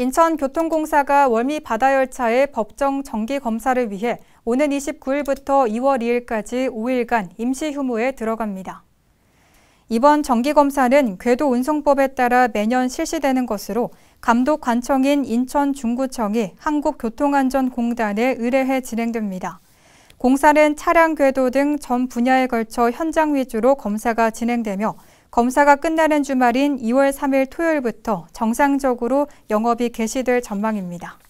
인천교통공사가 월미 바다열차의 법정 정기 검사를 위해 오는 29일부터 2월 2일까지 5일간 임시 휴무에 들어갑니다. 이번 정기검사는 궤도 운송법에 따라 매년 실시되는 것으로 감독 관청인 인천중구청이 한국교통안전공단에 의뢰해 진행됩니다. 공사는 차량 궤도 등 전 분야에 걸쳐 현장 위주로 검사가 진행되며 검사가 끝나는 주말인 2월 3일 토요일부터 정상적으로 영업이 개시될 전망입니다.